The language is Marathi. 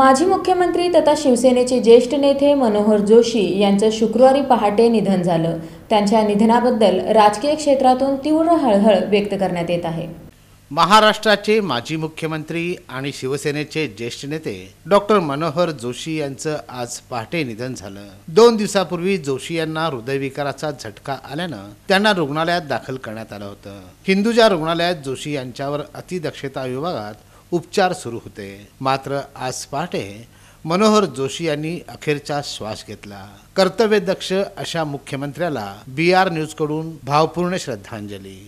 माजी मुख्यमंत्री तथा शिवसेनेचे ज्येष्ठ नेते मनोहर जोशी यांचं शुक्रवारी पहाटे निधन झालं त्यांच्या निधनाबद्दल राजकीय क्षेत्रातून तीव्र हळहळ व्यक्त करण्यात येत आहे महाराष्ट्राचे माजी मुख्यमंत्री आणि शिवसेनेचे ज्येष्ठ नेते डॉक्टर मनोहर जोशी यांचं आज पहाटे निधन झालं दोन दिवसापूर्वी जोशी यांना हृदयविकाराचा झटका आल्यानं त्यांना रुग्णालयात दाखल करण्यात आलं होतं हिंदुजा रुग्णालयात जोशी यांच्यावर अतिदक्षता विभागात उपचार सुरू होते मात्र आज पहाटे मनोहर जोशी यांनी अखेरचा श्वास घेतला कर्तव्य दक्ष अशा मुख्यमंत्र्याला बी आर न्यूज कडून भावपूर्ण श्रद्धांजली